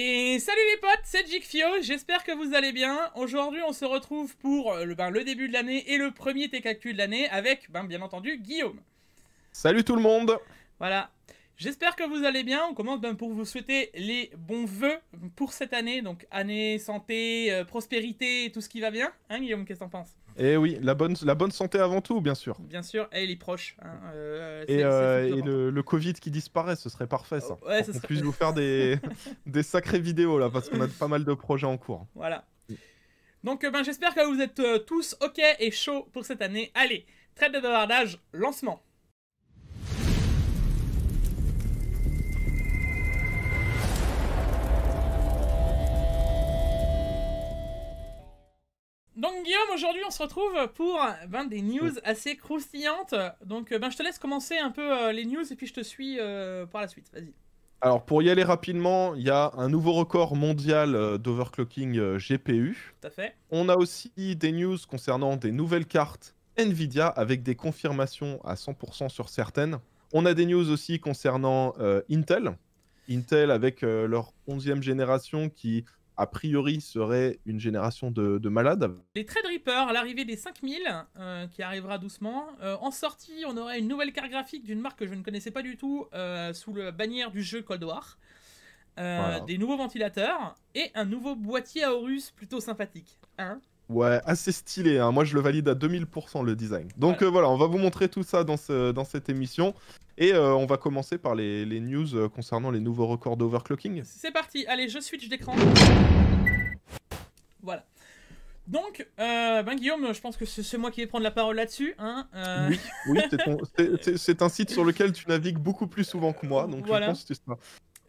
Et salut les potes, c'est Jigfio, j'espère que vous allez bien. Aujourd'hui on se retrouve pour euh, le, ben, le début de l'année et le premier TKQ de l'année avec ben, bien entendu Guillaume. Salut tout le monde Voilà, j'espère que vous allez bien. On commence ben, pour vous souhaiter les bons vœux pour cette année, donc année, santé, euh, prospérité, tout ce qui va bien. Hein Guillaume, qu'est-ce que t'en penses et eh oui, la bonne, la bonne santé avant tout, bien sûr. Bien sûr, eh, hein, euh, et les proches. Euh, et, le, Covid qui disparaît, ce serait parfait ça. on puisse vous faire des, des sacrées vidéos là, parce qu'on a pas mal de projets en cours. Voilà. Mm. Donc euh, ben, j'espère que vous êtes tous OK et chaud pour cette année. Allez, traite de bavardage, lancement. Donc Guillaume, aujourd'hui on se retrouve pour ben, des news assez croustillantes. Donc euh, ben, je te laisse commencer un peu euh, les news et puis je te suis pour euh, par la suite. Vas-y. Alors pour y aller rapidement, il y a un nouveau record mondial d'overclocking GPU. Tout à fait. On a aussi des news concernant des nouvelles cartes Nvidia avec des confirmations à 100% sur certaines. On a des news aussi concernant Intel. Intel avec leur 11e génération qui a priori serait une génération de, malades. Les Trade Reaper, à l'arrivée des 5000, euh, qui arrivera doucement. Euh, en sortie, on aurait une nouvelle carte graphique d'une marque que je ne connaissais pas du tout, euh, sous la bannière du jeu Cold War. Des nouveaux ventilateurs et un nouveau boîtier à Horus plutôt sympathique. Hein Ouais, assez stylé. Hein. Moi, je le valide à 2000% le design. Donc euh, voilà. on va vous montrer tout ça dans, ce, dans cette émission. Et euh, on va commencer par les, news euh, concernant les nouveaux records d'overclocking. C'est parti. Allez, je switch d'écran. Voilà. Donc, ben Guillaume, je pense que c'est moi qui vais prendre la parole là-dessus. Hein, oui, oui c'est un site sur lequel tu navigues beaucoup plus souvent que moi, donc je pense que c'est ça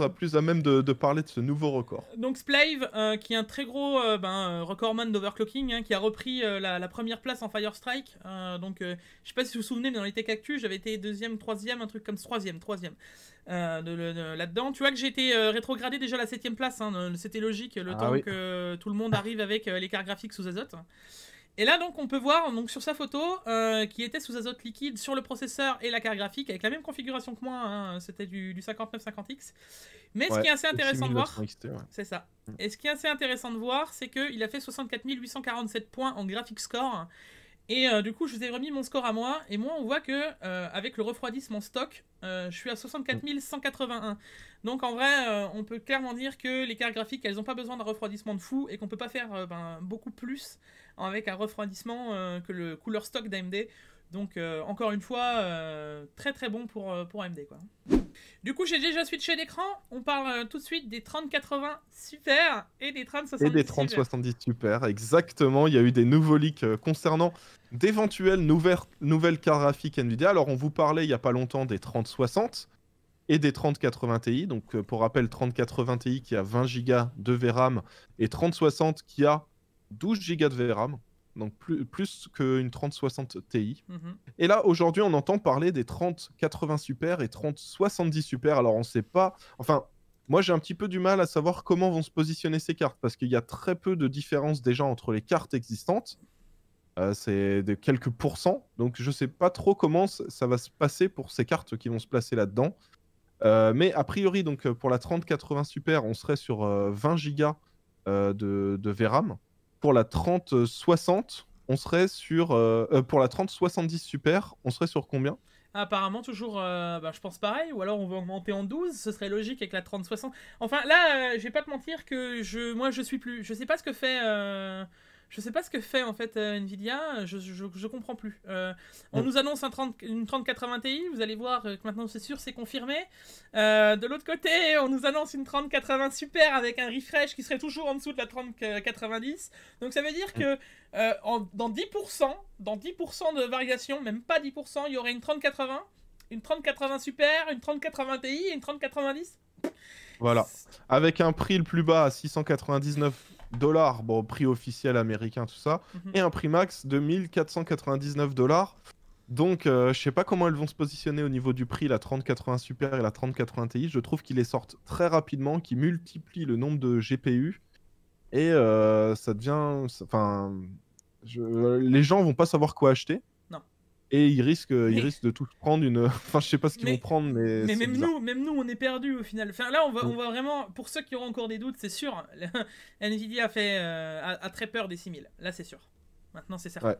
plus à même de, parler de ce nouveau record. Donc Splave, euh, qui est un très gros euh, ben, euh, recordman d'overclocking, hein, qui a repris la, première place en Fire Strike. donc je sais pas si vous vous souvenez, mais dans les Tech actu j'avais été deuxième, troisième, un truc comme troisième, troisième là-dedans. Tu vois que j'ai été rétrogradé déjà à la septième place. Hein, c'était logique, le ah temps que tout le monde arrive avec l'écart graphique sous azote. Et là, donc, on peut voir donc, sur sa photo, euh, qui était sous azote liquide sur le processeur et la carte graphique, avec la même configuration que moi, hein, c'était du, 5950X. Mais ce qui est assez intéressant de voir, c'est ça. Mm. Et ce qui est assez intéressant de voir, c'est qu'il a fait 64 847 points en graphique score. Hein, et euh, du coup, je vous ai remis mon score à moi. Et moi, on voit que euh, avec le refroidissement stock, euh, je suis à 64 181. Donc en vrai, on peut clairement dire que les cartes graphiques, elles n'ont pas besoin d'un refroidissement de fou et qu'on peut pas faire ben, beaucoup plus avec un refroidissement que le couleur stock d'AMD. Donc encore une fois, très très bon pour, pour AMD. Quoi. Du coup, j'ai déjà switché l'écran. On parle tout de suite des 3080 Super et des 3070 Et des 3070 super. exactement. Il y a eu des nouveaux leaks concernant d'éventuelles nouvelles, cartes graphiques Nvidia. Alors, on vous parlait il n'y a pas longtemps des 3060 et des 3080 Ti. Donc, euh, pour rappel, 3080 Ti qui a 20 Go de VRAM et 3060 qui a 12 Go de VRAM. Donc, plus, qu'une 3060 Ti. Mhm. Et là, aujourd'hui, on entend parler des 3080 Super et 3070 Super. Alors, on ne sait pas. Enfin. Moi, j'ai un petit peu du mal à savoir comment vont se positionner ces cartes, parce qu'il y a très peu de différence déjà entre les cartes existantes. Euh, c'est de quelques pourcents. Donc je ne sais pas trop comment ça va se passer pour ces cartes qui vont se placer là-dedans. Euh, mais a priori, donc euh, pour la 3080 Super, on serait sur 20 gigas de, VRAM. Pour la 3060, on serait sur. pour la 3070 Super, on serait sur combien Apparemment, toujours, bah, je pense pareil, ou alors on va augmenter en 12, ce serait logique avec la 3060. Enfin, là, je vais pas te mentir que je, moi, je suis plus. Je sais pas ce que fait je sais pas ce que fait en fait euh, Nvidia, je, je, comprends plus. Euh, on mm. nous annonce un 30, une 3080 Ti, vous allez voir euh, que maintenant c'est sûr, c'est confirmé. de l'autre côté, on nous annonce une 3080 Super avec un refresh qui serait toujours en dessous de la 3090. Donc ça veut dire que dans 10%, dans 10% de variation, même pas 10%, il y aurait une 3080, une 3080 Super, une 3080 Ti et une 3090. Voilà. Avec un prix le plus bas à 699 dollars, bon, prix officiel américain, tout ça, mhm. et un prix max de 1499 dollars. Donc, euh, je sais pas comment elles vont se positionner au niveau du prix, la 3080 Super et la 3080 Ti. Je trouve qu'ils les sortent très rapidement, qui multiplient le nombre de GPU. Et euh, ça devient. Enfin. Les gens vont pas savoir quoi acheter et ils risquent, de tout prendre une. enfin, je sais pas ce qu'ils vont prendre, mais. Mais même nous, même nous, on est perdus au final. Enfin, là, on va, mm. vraiment. Pour ceux qui auront encore des doutes, c'est sûr. Nvidia a fait, euh, très peur des 6000. Là, c'est sûr. Maintenant, c'est certain.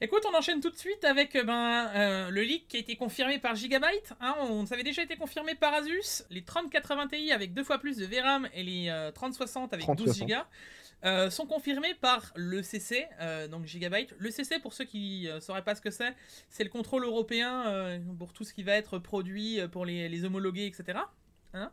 Écoute, on enchaîne tout de suite avec euh, ben, euh, le leak qui a été confirmé par Gigabyte. Hein. on, savait avait déjà été confirmé par Asus. Les 3080 Ti avec deux fois plus de VRAM et les 3060 avec 12 Go. Euh, sont confirmés par le CC, euh, donc Gigabyte. Le CC, pour ceux qui ne euh, sauraient pas ce que c'est, c'est le contrôle européen pour tout ce qui va être produit, pour les, homologuer, etc. Hein.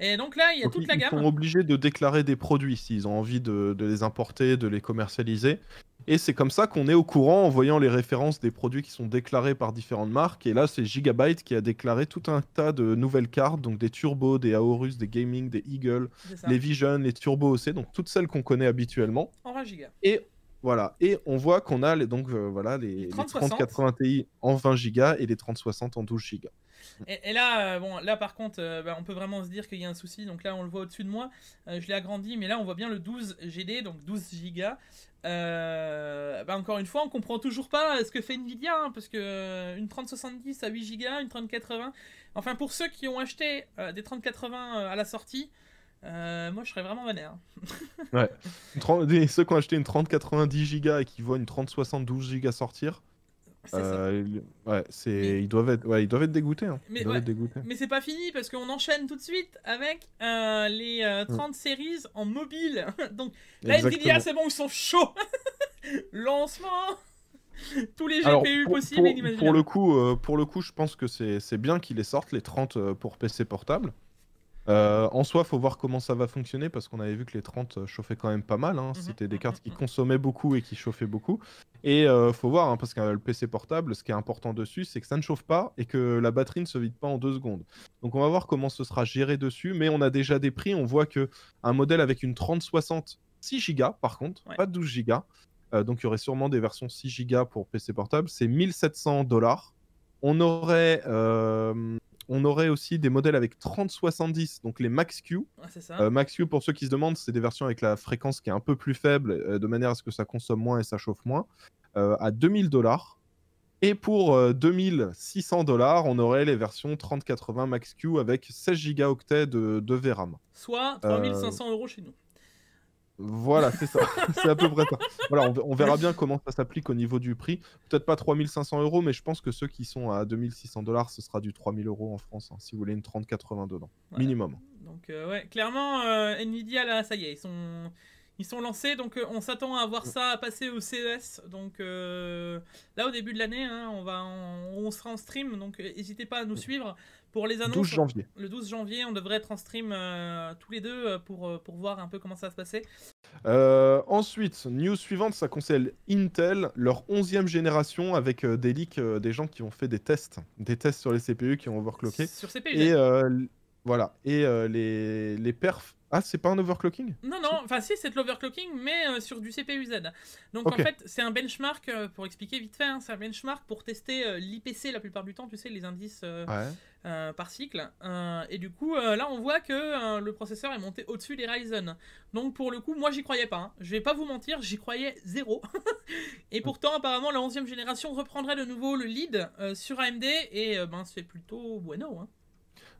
et donc là, il y a toute la gamme. Ils sont obligés de déclarer des produits s'ils ont envie de, les importer, de les commercialiser. Et c'est comme ça qu'on est au courant en voyant les références des produits qui sont déclarés par différentes marques. Et là, c'est Gigabyte qui a déclaré tout un tas de nouvelles cartes, donc des Turbo, des Aorus, des Gaming, des Eagle, les Vision, les Turbo OC, donc toutes celles qu'on connaît habituellement. En 20 gigas. Et voilà, et on voit qu'on a les, donc euh, voilà les, 3080 Ti en 20 Go et les 3060 en 12 gigas. Et, là, euh, bon, là par contre, euh, bah, on peut vraiment se dire qu'il y a un souci. Donc là, on le voit au-dessus de moi. Euh, je l'ai agrandi, mais là, on voit bien le 12 GD, donc 12 gigas. Bah, encore une fois, on comprend toujours pas ce que fait Nvidia, hein, parce que une 3070 à 8 gigas, une 3080. Enfin, pour ceux qui ont acheté des 3080 à la sortie, moi, je serais vraiment vénère. ouais. ceux qui ont acheté une 3090 Go et qui voient une 3072 Go sortir, euh, ouais, c'est ils doivent être ouais, ils doivent hein. être dégoûtés. Mais, c'est pas fini parce qu'on enchaîne tout de suite avec euh, les 30 euh, mm. séries en mobile. Donc là Nvidia c'est bon ils sont chauds. Lancement. Tous les GPU possibles. Pour, le coup pour le coup je pense que c'est bien qu'ils les sortent les 30 pour PC portable. Euh, en soi, faut voir comment ça va fonctionner parce qu'on avait vu que les 30 euh, chauffaient quand même pas mal. Hein. Mhm, C'était des mhm, cartes qui mhm. consommaient beaucoup et qui chauffaient beaucoup. Et euh, faut voir hein, parce que euh, le PC portable, ce qui est important dessus, c'est que ça ne chauffe pas et que la batterie ne se vide pas en deux secondes. Donc on va voir comment ce sera géré dessus. Mais on a déjà des prix. On voit que un modèle avec une 3060 6 Go, par contre, pas 12 Go. donc il y aurait sûrement des versions 6 Go pour PC portable. C'est 1700 dollars. On aurait on aurait aussi des modèles avec 3070, donc les Max-Q. Euh, Max-Q, pour ceux qui se demandent, c'est des versions avec la fréquence qui est un peu plus faible, euh, de manière à ce que ça consomme moins et ça chauffe moins, euh, à 2000 dollars. Et pour 2600 dollars, on aurait les versions 3080 Max-Q avec 16 gigaoctets de, de VRAM. Soit 3500 euros chez nous. Voilà, c'est ça. c'est à peu près ça. on, verra bien comment ça s'applique au niveau du prix. Peut-être pas 3500 euros, mais je pense que ceux qui sont à 2600 dollars, ce sera du 3000 euros en France, hein, si vous voulez une 3080 dedans, minimum. Donc, euh, clairement, euh, Nvidia, là, ça y est, ils sont, lancés. Donc, euh, on s'attend à voir mm. ça passer au CES. Donc, là, au début de l'année, hein, on, va on sera en stream. Donc, n'hésitez pas à nous mm. suivre. Pour les annonces, janvier. le 12 janvier, on devrait être en stream euh, tous les deux euh, pour, euh, pour voir un peu comment ça va se passer. ensuite, news suivante, ça concerne Intel, leur 11e génération avec des leaks, des gens qui ont fait des tests, des tests sur les CPU qui ont overclocké. Sur CPU. Et voilà, et les, les perfs ah, c'est pas un overclocking Non, non, enfin si, c'est de l'overclocking, mais sur du CPU-Z. Donc en fait, c'est un benchmark, pour expliquer vite fait, hein, c'est un benchmark pour tester l'IPC la plupart du temps, tu sais, les indices ouais. Euh, par cycle. Euh, et du coup, euh, là, on voit que le processeur est monté au-dessus des Ryzen. Donc, pour le coup, moi, j'y croyais pas. Hein. Je vais pas vous mentir, j'y croyais zéro. et pourtant, apparemment, la 11e génération reprendrait de nouveau le lead sur AMD. Et ben, c'est plutôt bueno. Hein.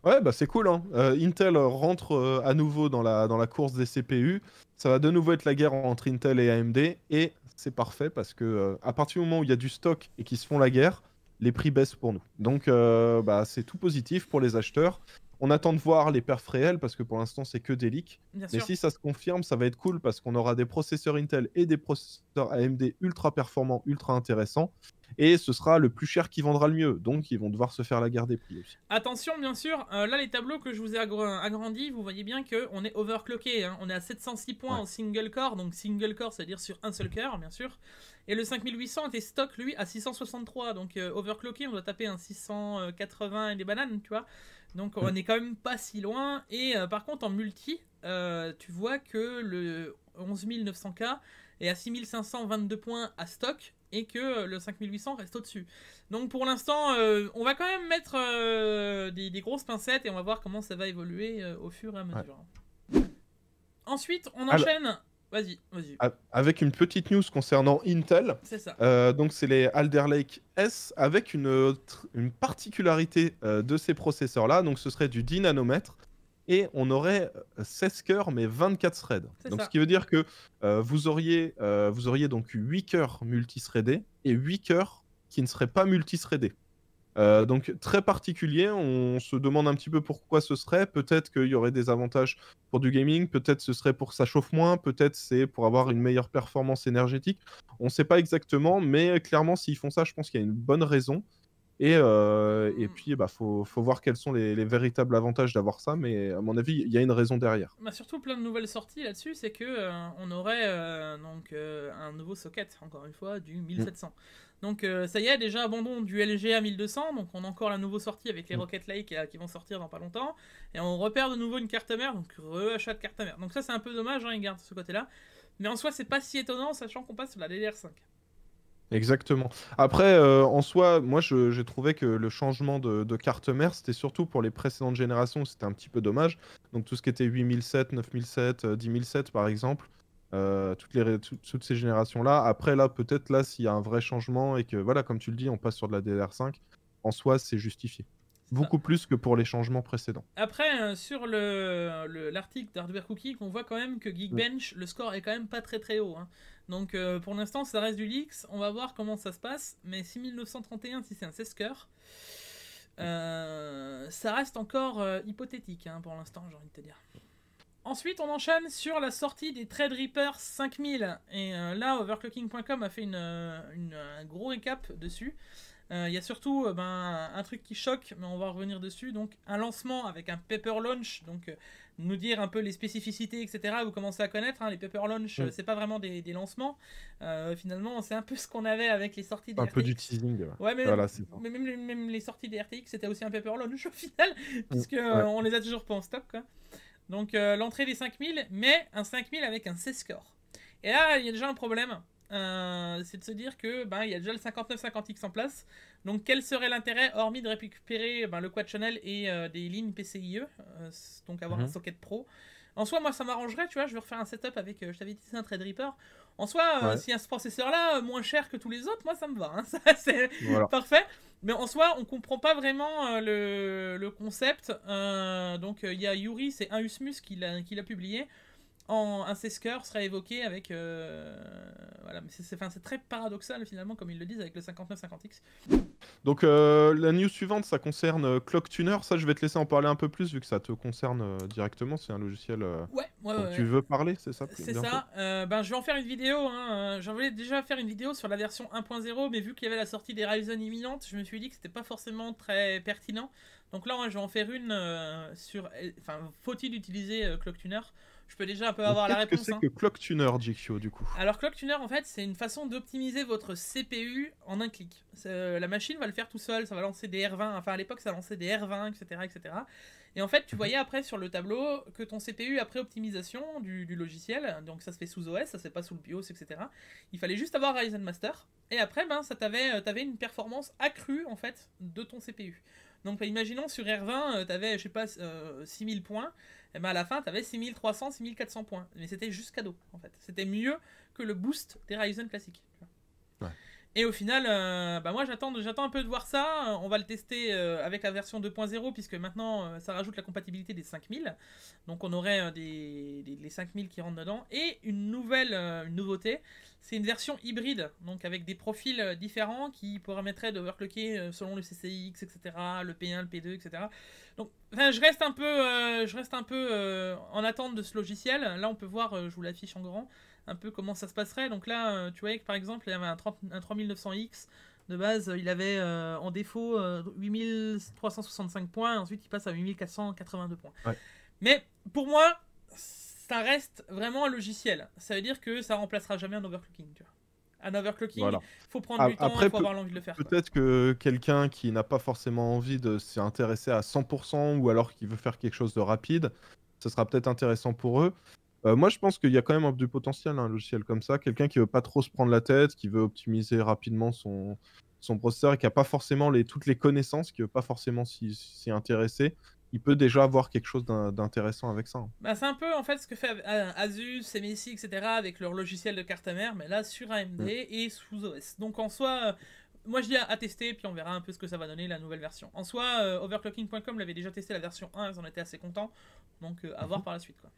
Ouais, bah c'est cool. Hein. Intel rentre à nouveau dans la, dans la course des CPU. Ça va de nouveau être la guerre entre Intel et AMD. Et c'est parfait parce que à partir du moment où il y a du stock et qu'ils se font la guerre, les prix baissent pour nous. Donc euh, bah, c'est tout positif pour les acheteurs. On attend de voir les perfs réels parce que pour l'instant c'est que des leaks. Mais si ça se confirme, ça va être cool parce qu'on aura des processeurs Intel et des processeurs AMD ultra performants, ultra intéressants. Et ce sera le plus cher qui vendra le mieux. Donc ils vont devoir se faire la guerre des prix aussi. Attention bien sûr, euh, là les tableaux que je vous ai agrandis, vous voyez bien qu'on est overclocké. Hein. On est à 706 points en single core. Donc single core, c'est-à-dire sur un seul cœur bien sûr. Et le 5800 était stock, lui, à 663. Donc, overclocking euh, overclocké, on doit taper un 680 et des bananes, tu vois. Donc, on n'est mm. quand même pas si loin. Et euh, par contre, en multi, euh, tu vois que le 11900K est à 6522 points à stock et que le 5800 reste au-dessus. Donc pour l'instant, on va quand même mettre des, grosses pincettes et on va voir comment ça va évoluer au fur et à mesure. Ensuite, on enchaîne Vas-y, vas-y. Avec une petite news concernant Intel. C'est ça. Euh, donc, c'est les Alder Lake S avec une, une particularité euh, de ces processeurs-là. Donc, ce serait du 10 nanomètres et on aurait 16 euh, cœurs mais 24 threads. Donc, ce qui veut dire que vous, auriez, vous auriez donc 8 cœurs multithreadés et 8 cœurs qui ne seraient pas multithreadés. Euh, donc très particulier, on se demande un petit peu pourquoi ce serait. Peut-être qu'il y aurait des avantages pour du gaming, peut-être ce serait pour ça chauffe moins, peut-être c'est pour avoir une meilleure performance énergétique. On ne sait pas exactement, mais clairement s'ils font ça, je pense qu'il y a une bonne raison. Euh, et, puis, bah, faut, voir quels sont les, véritables avantages d'avoir ça, mais à mon avis, il y a une raison derrière. Bah, surtout, plein de nouvelles sorties là-dessus, c'est que euh, on aurait euh, donc un nouveau socket, encore une fois, du 1700. Mm. Donc ça y est, déjà abandon du LGA 1200, donc on a encore la nouvelle sortie avec les mm. Rocket Lake qui vont sortir dans pas longtemps, et on repère de nouveau une carte mère, donc re-achat de carte mère. Donc ça c'est un peu dommage, hein, ils gardent ce côté-là, mais en soi c'est pas si étonnant, sachant qu'on passe sur la DDR5. Exactement. Après, euh, en soi, moi, j'ai trouvé que le changement de, carte mère, c'était surtout pour les précédentes générations, c'était un petit peu dommage. Donc tout ce qui était 8007, 9007, 10007, par exemple, euh, toutes, les, toutes ces générations-là. Après, là, peut-être, là, s'il y a un vrai changement et que, voilà, comme tu le dis, on passe sur de la DDR5, en soi, c'est justifié. Beaucoup plus que pour les changements précédents. Après, euh, sur l'article le, d'Hardware Cookie, on voit quand même que Geekbench, le score est quand même pas très très haut. Hein. Donc euh, pour l'instant, ça reste du leaks. On va voir comment ça se passe. Mais 6931, si c'est un 16 coeur ça reste encore euh, hypothétique hein, pour l'instant, j'ai envie de te dire. Ensuite, on enchaîne sur la sortie des Trade Reapers 5000. Et là, overclocking.com a fait un gros récap dessus. Euh, il y a surtout euh, ben, un truc qui choque, mais on va revenir dessus. Donc, un lancement avec un paper launch, donc euh, nous dire un peu les spécificités, etc. Vous commencez à connaître, hein, les paper launch, ce mm. c'est pas vraiment des, lancements. finalement, c'est un peu ce qu'on avait avec les sorties des Un peu du teasing. Ouais, mais, même, les sorties des RTX, c'était aussi un paper launch au final, puisque ne mm, on les a toujours pas en stock. Quoi. Donc, l'entrée des 5000, mais un 5000 avec un C-score. Et là, il y a déjà un problème euh, c'est de se dire que ben, il y a déjà le 5950X en place. Donc quel serait l'intérêt, hormis de récupérer ben, le quad channel et euh, des lignes PCIe, euh, donc avoir un mhm. socket pro En soi, moi, ça m'arrangerait, tu vois, je veux refaire un setup avec, je t'avais dit, un Threadripper. En soi, y a ce processeur-là, moins cher que tous les autres, moi, ça me va, hein. ça, c'est parfait. Mais en soi, on comprend pas vraiment le, le, concept. donc il y a Yuri, c'est un Usmus qui l'a publié en, un Sesker sera évoqué avec. Euh, voilà, c'est très paradoxal finalement, comme ils le disent, avec le 5950X. Donc euh, la news suivante, ça concerne euh, Clock Tuner. Ça, je vais te laisser en parler un peu plus, vu que ça te concerne euh, directement. C'est un logiciel ouais, ouais, ouais, tu veux parler, c'est ça C'est ça. ben, je vais en faire une vidéo. Hein. J'en voulais déjà faire une vidéo sur la version 1.0, mais vu qu'il y avait la sortie des Ryzen imminente, je me suis dit que c'était pas forcément très pertinent. Donc là, je vais en faire une sur. Enfin, faut-il utiliser Clock Tuner je peux déjà un peu avoir la réponse. que c'est hein. que Clock Tuner, du coup Alors, Clock Tuner, en fait, c'est une façon d'optimiser votre CPU en un clic. Euh, la machine va le faire tout seul, ça va lancer des R20, enfin à l'époque, ça lançait des R20, etc. etc. Et en fait, tu mhm. voyais après sur le tableau que ton CPU, après optimisation du, logiciel, donc ça se fait sous OS, ça se fait pas sous le BIOS, etc. Il fallait juste avoir Ryzen Master. Et après, ben, ça t'avait, euh, une performance accrue, en fait, de ton CPU. Donc, imaginons sur R20, euh, tu avais, je sais pas, 6000 points et eh ben, à la fin, tu avais 6300, 6400 points. Mais c'était juste cadeau, en fait. C'était mieux que le boost des Ryzen classiques. Et au final, euh, bah, moi j'attends, j'attends un peu de voir ça. Euh, on va le tester euh, avec la version 2.0 puisque maintenant ça rajoute la compatibilité des 5000. Donc on aurait les 5000 qui rentrent dedans. Et une nouvelle une nouveauté, c'est une version hybride, donc avec des profils différents qui permettraient d'overclocker selon le CCX, etc., le P1, le P2, etc. Donc je reste un peu, je reste un peu en attente de ce logiciel. Là on peut voir, je vous l'affiche en grand un peu comment ça se passerait. Donc là, euh, tu vois que par exemple, il y avait un, 3900X. De base, il avait euh, en défaut 8365 euh, points, ensuite il passe à 8482 points. Mais pour moi, ça reste vraiment un logiciel. Ça veut dire que ça remplacera jamais un overclocking. Un overclocking, faut prendre du temps, il faut avoir l'envie de le faire. Peut-être que quelqu'un qui n'a pas forcément envie de s'y intéresser à 100% ou alors qui veut faire quelque chose de rapide, ce sera peut-être intéressant pour eux. Euh, moi, je pense qu'il y a quand même du potentiel, un hein, logiciel comme ça. Quelqu'un qui veut pas trop se prendre la tête, qui veut optimiser rapidement son, son processeur et qui n'a pas forcément les, toutes les connaissances, qui veut pas forcément s'y, intéresser, il peut déjà avoir quelque chose d'intéressant avec ça. Hein. Bah, c'est un peu en fait ce que fait Asus, MSI, etc. avec leur logiciel de carte mère, mais là sur AMD et sous OS. Donc en soi, euh, moi je dis à, tester, puis on verra un peu ce que ça va donner la nouvelle version. En soi, euh, overclocking.com l'avait déjà testé la version 1, ils en étaient assez contents, donc à mhm. voir par la suite. quoi.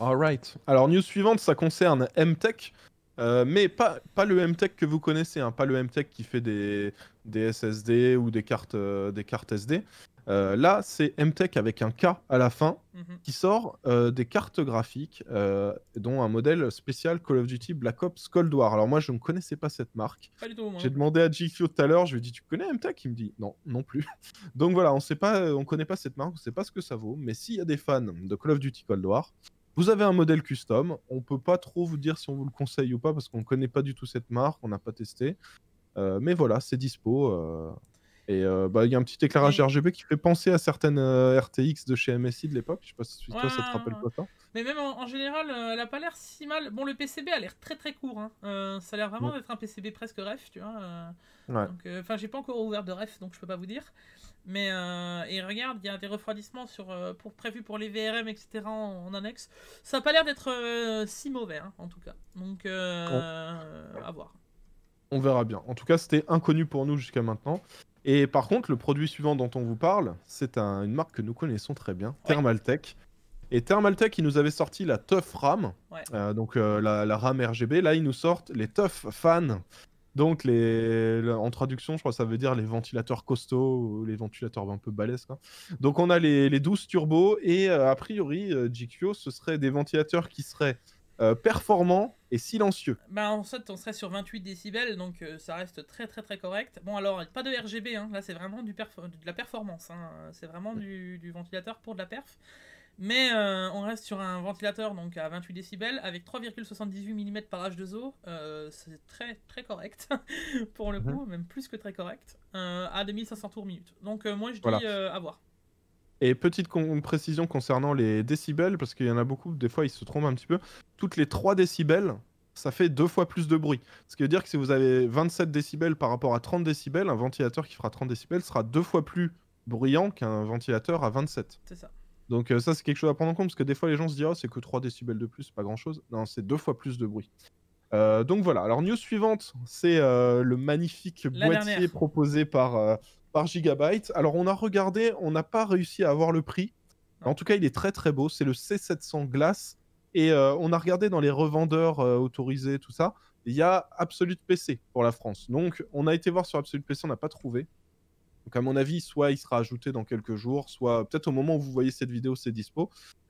Alright. Alors, news suivante, ça concerne MTech. Euh, mais pas, pas le MTech que vous connaissez, hein, pas le MTech qui fait des, des SSD ou des cartes, euh, des cartes SD. Euh, là, c'est MTech avec un K à la fin mhm. qui sort des cartes graphiques, dont un modèle spécial Call of Duty Black Ops Cold War. Alors, moi, je ne connaissais pas cette marque. J'ai demandé à GQ tout à l'heure, je lui ai dit Tu connais MTech Il me dit Non, non plus. Donc voilà, on ne connaît pas cette marque, on ne sait pas ce que ça vaut, mais s'il y a des fans de Call of Duty Cold War, vous avez un modèle custom. On peut pas trop vous dire si on vous le conseille ou pas parce qu'on connaît pas du tout cette marque, on n'a pas testé. Euh, mais voilà, c'est dispo. Euh. Et euh, bah, il y a un petit éclairage RGB qui fait penser à certaines euh, RTX de chez MSI de l'époque. Je sais pas si toi ça te rappelle pas ça. Mais même en, général, euh, elle a pas l'air si mal. Bon, le PCB a l'air très très court. Hein. ça a l'air vraiment mm. d'être un PCB presque ref, tu vois. Ouais. Enfin, j'ai pas encore ouvert de ref, donc je peux pas vous dire. Mais et regarde, il y a des refroidissements sur, pour, prévus pour les VRM, etc. en, annexe. Ça a pas l'air d'être si mauvais, hein, en tout cas. Donc, à voir on verra bien. En tout cas, c'était inconnu pour nous jusqu'à maintenant. Et par contre, le produit suivant dont on vous parle, c'est une marque que nous connaissons très bien, Thermaltech. Et Thermaltech, ils nous avaient sorti la Tough RAM, euh, donc euh, la, RAM RGB. Là, ils nous sortent les Tough Fan. Donc, les, en traduction, je crois que ça veut dire les ventilateurs costauds, ou les ventilateurs un peu balèzes. Donc, on a les, 12 turbos, et euh, a priori, GQ, ce serait des ventilateurs qui seraient euh, performant et silencieux. Bah en fait, on serait sur 28 décibels, donc euh, ça reste très très très correct. Bon alors, pas de RGB, hein. là c'est vraiment du de la performance, hein. c'est vraiment du, ventilateur pour de la perf. Mais euh, on reste sur un ventilateur donc à 28 décibels avec 3,78 mm par h de o c'est très très correct pour le mhm. coup, même plus que très correct. à 2500 tours minutes, Donc moi je dis à voir. Et petite précision concernant les décibels, parce qu'il y en a beaucoup, des fois ils se trompent un petit peu. Toutes les 3 décibels, ça fait deux fois plus de bruit. Ce qui veut dire que si vous avez 27 décibels par rapport à 30 décibels, un ventilateur qui fera 30 décibels sera deux fois plus bruyant qu'un ventilateur à 27. C'est ça. Donc euh, ça c'est quelque chose à prendre en compte, parce que des fois les gens se disent oh, c'est que 3 décibels de plus, c'est pas grand-chose. Non, c'est deux fois plus de bruit. Euh, donc voilà, alors news suivante, c'est euh, le magnifique boîtier proposé par par gigabyte. Alors on a regardé, on n'a pas réussi à avoir le prix. En tout cas, il est très très beau. C'est le C700 Glass. Et euh, on a regardé dans les revendeurs euh, autorisés, tout ça. Il y a Absolute PC pour la France. Donc on a été voir sur Absolute PC, on n'a pas trouvé. Donc à mon avis, soit il sera ajouté dans quelques jours, soit peut-être au moment où vous voyez cette vidéo, c'est dispo.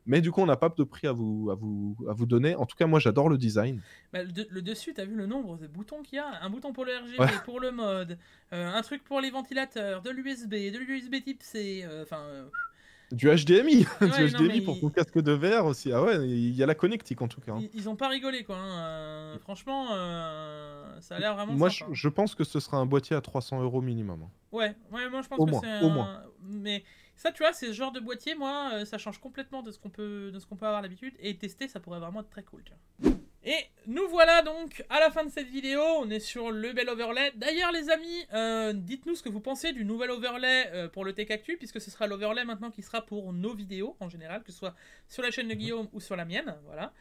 Mais du coup, on n'a pas de prix à vous, à, vous, à vous donner. En tout cas, moi, j'adore le design. Bah, le, dessus, tu as vu le nombre de boutons qu'il y a Un bouton pour le RGB, pour le mode, euh, un truc pour les ventilateurs, de l'USB, de l'USB type C. Euh, enfin, euh, du HDMI, du HDMI pour ton casque de verre aussi. Ah ouais, il y a la connectique en tout cas. Hein. Ils, n'ont ont pas rigolé quoi. Hein. Euh, franchement, euh, ça a l'air vraiment. Moi, sympa. Je, hein. je, pense que ce sera un boîtier à 300 euros minimum. Ouais, ouais, moi je pense que c'est. Au un... moins. Mais ça, tu vois, c'est ce genre de boîtier, moi, euh, ça change complètement de ce qu'on peut, de ce qu'on peut avoir l'habitude et tester, ça pourrait vraiment être très cool. Et nous voilà donc à la fin de cette vidéo, on est sur le bel overlay. D'ailleurs les amis, euh, dites-nous ce que vous pensez du nouvel overlay euh, pour le Actu, puisque ce sera l'overlay maintenant qui sera pour nos vidéos en général, que ce soit sur la chaîne de mhm. Guillaume ou sur la mienne, voilà.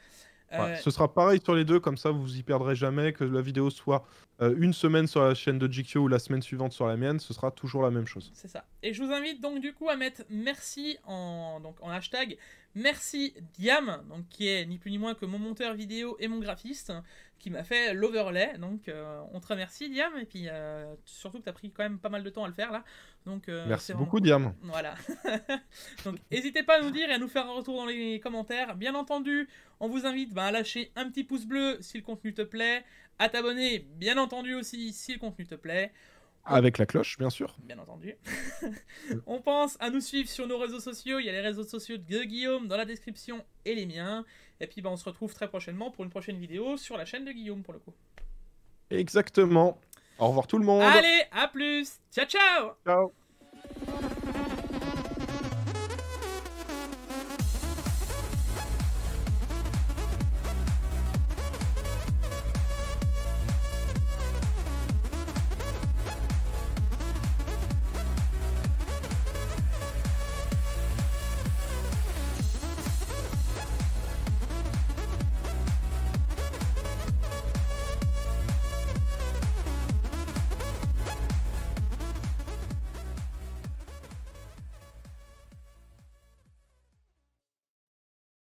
Euh, ce sera pareil sur les deux, comme ça vous vous y perdrez jamais, que la vidéo soit une semaine sur la chaîne de GQ ou la semaine suivante sur la mienne, ce sera toujours la même chose. C'est ça. Et je vous invite donc du coup à mettre merci en, donc, en hashtag Merci Diam, donc, qui est ni plus ni moins que mon monteur vidéo et mon graphiste, qui m'a fait l'overlay. Donc euh, on te remercie Diam, et puis euh, surtout que tu as pris quand même pas mal de temps à le faire là. Donc, euh, Merci beaucoup Diam. Voilà. donc n'hésitez pas à nous dire et à nous faire un retour dans les commentaires. Bien entendu, on vous invite bah, à lâcher un petit pouce bleu si le contenu te plaît, à t'abonner bien entendu aussi si le contenu te plaît. Avec la cloche, bien sûr. Bien entendu. on pense à nous suivre sur nos réseaux sociaux. Il y a les réseaux sociaux de Guillaume dans la description et les miens. Et puis, ben, on se retrouve très prochainement pour une prochaine vidéo sur la chaîne de Guillaume, pour le coup. Exactement. Au revoir tout le monde. Allez, à plus. Ciao, ciao. Ciao.